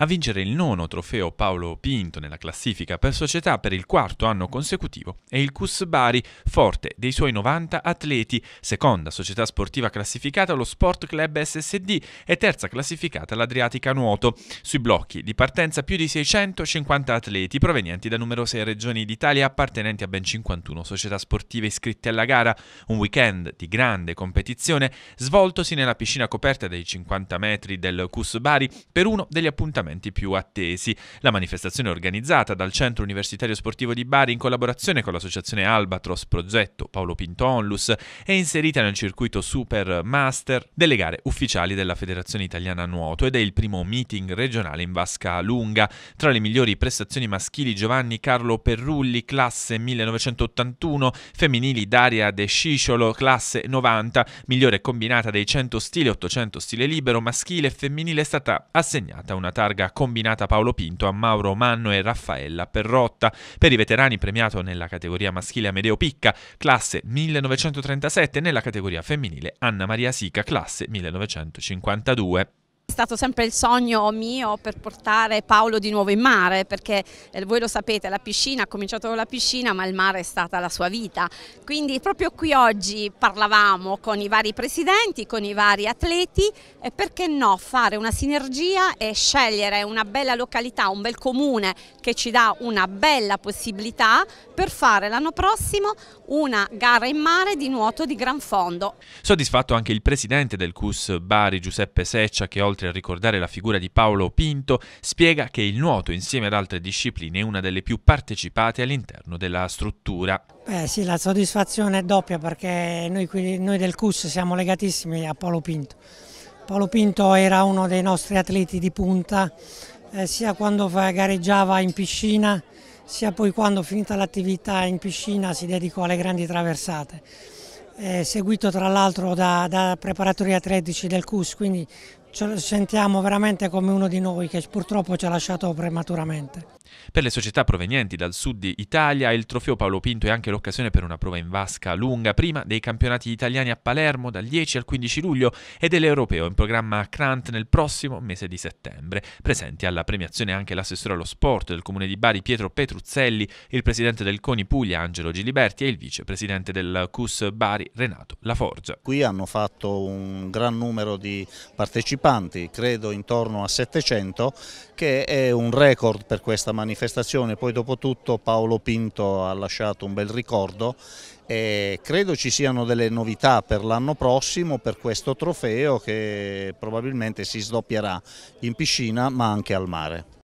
a vincere il nono trofeo Paolo Pinto nella classifica per società per il quarto anno consecutivo e il Cus Bari, forte dei suoi 90 atleti, seconda società sportiva classificata lo Sport Club SSD e terza classificata l'Adriatica Nuoto. Sui blocchi di partenza più di 650 atleti provenienti da numerose regioni d'Italia appartenenti a ben 51 società sportive iscritte alla gara, un weekend di grande competizione svoltosi nella piscina coperta dei 50 metri del Cus Bari per uno degli appuntamenti appuntamenti più attesi. La manifestazione organizzata dal Centro Universitario Sportivo di Bari in collaborazione con l'associazione Albatros Progetto Paolo Pinto Onlus è inserita nel circuito Super Master delle gare ufficiali della Federazione Italiana Nuoto ed è il primo meeting regionale in vasca lunga. Tra le migliori prestazioni maschili Giovanni Carlo Perrulli, classe 1981, femminili Daria De Sciciolo, classe 90, migliore combinata dei 100 stile, 800 stile libero, maschile e femminile è stata assegnata una targa targa combinata Paolo Pinto a Mauro Manno e Raffaella Perrotta. Per i veterani premiato nella categoria maschile Amedeo Picca, classe 1937, nella categoria femminile Anna Maria Sica, classe 1952. È stato sempre il sogno mio per portare Paolo di nuovo in mare perché eh, voi lo sapete la piscina ha cominciato con la piscina ma il mare è stata la sua vita quindi proprio qui oggi parlavamo con i vari presidenti con i vari atleti e perché no fare una sinergia e scegliere una bella località un bel comune che ci dà una bella possibilità per fare l'anno prossimo una gara in mare di nuoto di gran fondo. Soddisfatto anche il presidente del CUS Bari Giuseppe Seccia che oltre oltre a ricordare la figura di Paolo Pinto, spiega che il nuoto, insieme ad altre discipline, è una delle più partecipate all'interno della struttura. Beh sì, la soddisfazione è doppia perché noi, noi del CUS siamo legatissimi a Paolo Pinto. Paolo Pinto era uno dei nostri atleti di punta, eh, sia quando gareggiava in piscina, sia poi quando finita l'attività in piscina si dedicò alle grandi traversate. Eh, seguito tra l'altro da, da, preparatori atletici del CUS, quindi ce lo sentiamo veramente come uno di noi che purtroppo ci ha lasciato prematuramente. Per le società provenienti dal sud di Italia, il trofeo Paolo Pinto è anche l'occasione per una prova in vasca lunga prima dei campionati italiani a Palermo dal 10 al 15 luglio e dell'Europeo in programma a Crant nel prossimo mese di settembre. Presenti alla premiazione anche l'assessore allo sport del comune di Bari Pietro Petruzzelli, il presidente del CONI Puglia Angelo Giliberti e il vicepresidente del CUS Bari Renato Laforgia. Qui hanno fatto un gran numero di partecipanti, credo intorno a 700, che è un record per questa mattina manifestazione, poi dopo tutto Paolo Pinto ha lasciato un bel ricordo e credo ci siano delle novità per l'anno prossimo per questo trofeo che probabilmente si sdoppierà in piscina ma anche al mare.